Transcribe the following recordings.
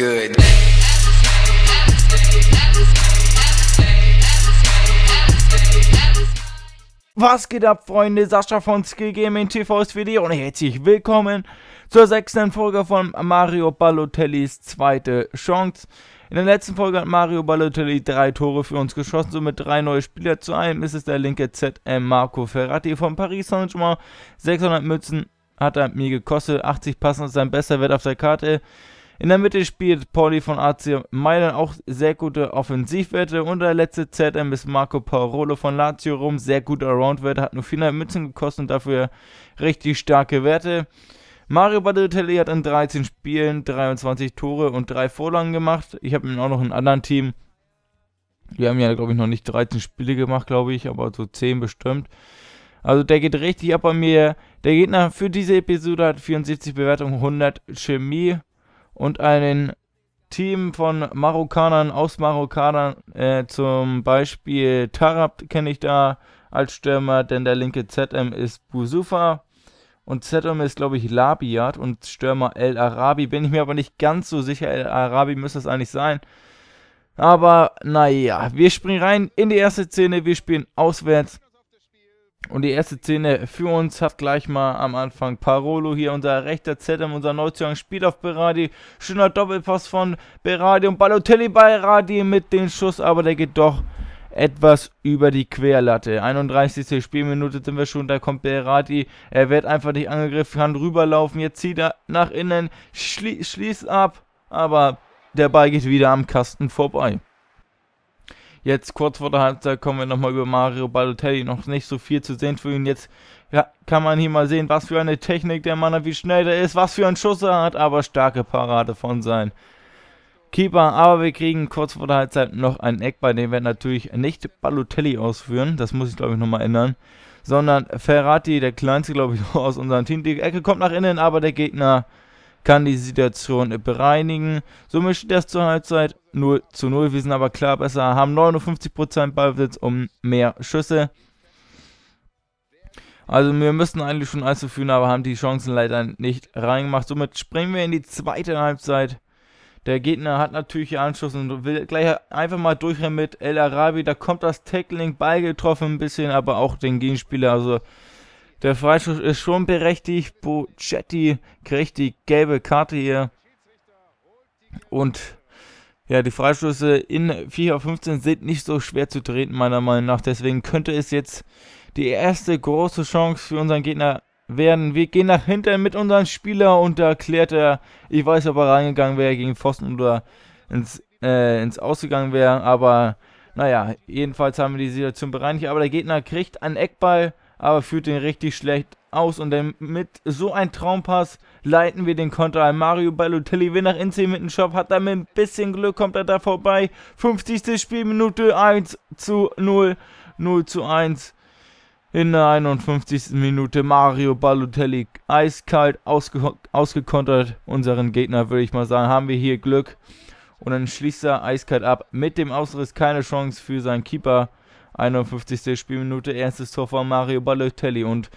good. Was geht ab, Freunde? Sascha von Skill Gaming TV TV's Video und herzlich willkommen zur sechsten Folge von Mario Balotellis zweite Chance. In der letzten Folge hat Mario Balotelli drei Tore für uns geschossen, somit drei neue Spieler. Zu einem ist es der linke ZM Marco Ferrati von Paris Saint-Germain. 600 Mützen hat er mir gekostet, 80 passen ist sein bester Wert auf der Karte. In der Mitte spielt Pauli von AC Mailand auch sehr gute Offensivwerte und der letzte ZM ist Marco Paolo von Lazio rum, sehr gute Aroundwerte, hat nur 400 Mützen gekostet und dafür richtig starke Werte. Mario Balotelli hat in 13 Spielen 23 Tore und 3 Vorlagen gemacht. Ich habe ihn auch noch in einem anderen Team. Wir haben ja, glaube ich, noch nicht 13 Spiele gemacht, glaube ich, aber so 10 bestimmt. Also der geht richtig ab bei mir. Der Gegner für diese Episode hat 74 Bewertungen, 100 Chemie und einen Team von Marokkanern aus Marokkanern, äh, zum Beispiel Tarab kenne ich da als Stürmer, denn der linke ZM ist Busufa und ZM ist, glaube ich, Labiat und Stürmer El Arabi. Bin ich mir aber nicht ganz so sicher, El Arabi müsste es eigentlich sein. Aber naja, wir springen rein in die erste Szene, wir spielen auswärts und die erste Szene für uns hat gleich mal am Anfang Parolo hier, unser rechter ZM, unser Neuzugang, spielt auf Berardi. Schöner Doppelpass von Berardi und Balotelli bei Radi mit dem Schuss, aber der geht doch etwas über die Querlatte. 31. Spielminute sind wir schon, da kommt Berardi. Er wird einfach nicht angegriffen, kann rüberlaufen. Jetzt zieht er nach innen, schli schließt ab, aber der Ball geht wieder am Kasten vorbei. Jetzt kurz vor der Halbzeit kommen wir nochmal über Mario Balotelli. Noch nicht so viel zu sehen für ihn. Jetzt ja, kann man hier mal sehen, was für eine Technik der Mann hat, wie schnell der ist, was für ein Schuss er hat, aber starke Parade von sein Keeper. Aber wir kriegen kurz vor der Halbzeit noch einen Eckball, den wir natürlich nicht Balotelli ausführen. Das muss ich, glaube ich, nochmal ändern. Sondern Ferrati, der kleinste, glaube ich, aus unserem Team. Die Ecke kommt nach innen, aber der Gegner kann die Situation bereinigen. Somit steht das zur Halbzeit 0 zu 0. Wir sind aber klar besser, haben 59% Ballbesitz um mehr Schüsse. Also wir müssten eigentlich schon alles führen, aber haben die Chancen leider nicht reingemacht. Somit springen wir in die zweite Halbzeit. Der Gegner hat natürlich hier Anschluss und will gleich einfach mal durchrennen mit El Arabi. Da kommt das Tackling, Ball getroffen ein bisschen, aber auch den Gegenspieler. Also der Freistoß ist schon berechtigt. Bocetti kriegt die gelbe Karte hier. Und ja, die Freistöße in 4 auf 15 sind nicht so schwer zu treten, meiner Meinung nach. Deswegen könnte es jetzt die erste große Chance für unseren Gegner werden. Wir gehen nach hinten mit unserem Spieler und da klärt er, ich weiß, ob er reingegangen wäre gegen Pfosten oder ins, äh, ins Ausgegangen wäre, aber naja, jedenfalls haben wir die Situation bereinigt. Aber der Gegner kriegt einen Eckball, aber führt den richtig schlecht aus und mit so einem Traumpass leiten wir den Konter an. Mario Balotelli will nach mit dem Shop, hat damit ein bisschen Glück, kommt er da vorbei. 50. Spielminute 1 zu 0, 0 zu 1. In der 51. Minute Mario Balotelli eiskalt ausge ausgekontert. Unseren Gegner würde ich mal sagen, haben wir hier Glück. Und dann schließt er eiskalt ab. Mit dem Ausriss keine Chance für seinen Keeper. 51. Spielminute, erstes Tor von Mario Balotelli. Und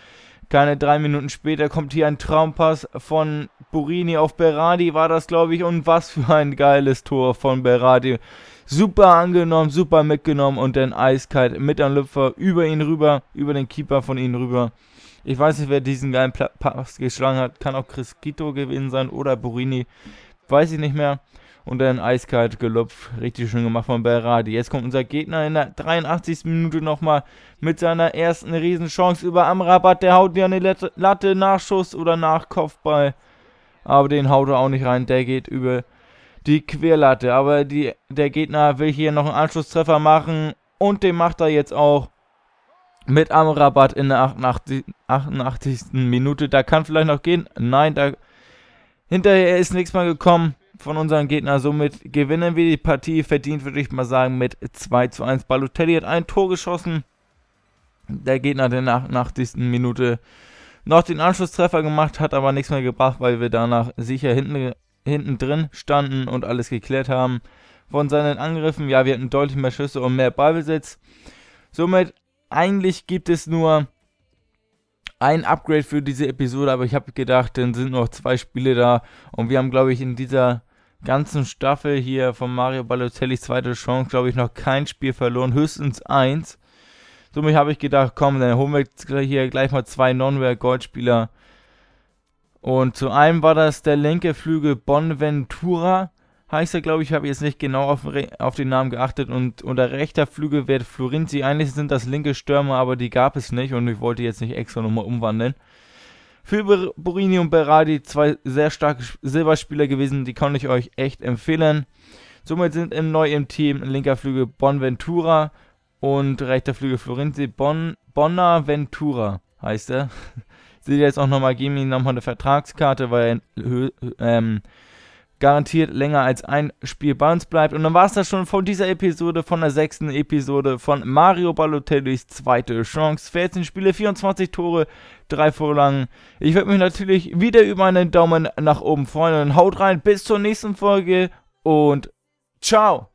keine drei Minuten später kommt hier ein Traumpass von Burini auf Berardi, war das, glaube ich. Und was für ein geiles Tor von Berardi. Super angenommen, super mitgenommen und dann eiskalt mit einem Lüpfer über ihn rüber, über den Keeper von ihnen rüber. Ich weiß nicht, wer diesen geilen Pass geschlagen hat. Kann auch Chris Quito gewesen sein oder Burini. Weiß ich nicht mehr und dann eiskalt gelopft. Richtig schön gemacht von Berardi. Jetzt kommt unser Gegner in der 83. Minute nochmal mit seiner ersten Riesenchance über Amrabat. Der haut ja eine Latte nach Schuss oder nach Kopfball. Aber den haut er auch nicht rein. Der geht über die Querlatte. Aber die, der Gegner will hier noch einen Anschlusstreffer machen. Und den macht er jetzt auch mit Amrabat in der 88, 88. Minute. Da kann vielleicht noch gehen. Nein, da hinterher ist nichts mehr gekommen von unserem Gegner. Somit gewinnen wir die Partie. Verdient würde ich mal sagen mit 2 zu 1. Balotelli hat ein Tor geschossen. Der Gegner hat in der 80. Minute noch den Anschlusstreffer gemacht, hat aber nichts mehr gebracht, weil wir danach sicher hinten, hinten drin standen und alles geklärt haben. Von seinen Angriffen, ja, wir hatten deutlich mehr Schüsse und mehr Ballbesitz. Somit, eigentlich gibt es nur ein Upgrade für diese Episode, aber ich habe gedacht, dann sind noch zwei Spiele da und wir haben, glaube ich, in dieser ganzen Staffel hier von Mario Balotelli zweite Chance, glaube ich, noch kein Spiel verloren, höchstens eins. Somit habe ich gedacht, komm, dann holen wir hier gleich mal zwei non Nonware-Goldspieler. Und zu einem war das der linke Flügel Bonventura, heißt er, glaube ich, habe jetzt nicht genau auf, auf, den Namen geachtet. Und unter rechter Flügel wird Florinzi. Eigentlich sind das linke Stürmer, aber die gab es nicht und ich wollte jetzt nicht extra nochmal umwandeln. Für Borini und Berardi zwei sehr starke Silberspieler gewesen, die kann ich euch echt empfehlen. Somit sind im neu im Team linker Flügel Bonventura und rechter Flügel Florenzi bon, Bonaventura heißt er. Seht ihr jetzt auch nochmal, geben ihm nochmal eine Vertragskarte, weil er ähm, garantiert länger als ein Spiel bei uns bleibt. Und dann war es das schon von dieser Episode, von der sechsten Episode von Mario Balotellis zweite Chance. 14 Spiele, 24 Tore, drei Vorlagen. Ich würde mich natürlich wieder über einen Daumen nach oben freuen. Und haut rein, bis zur nächsten Folge und ciao!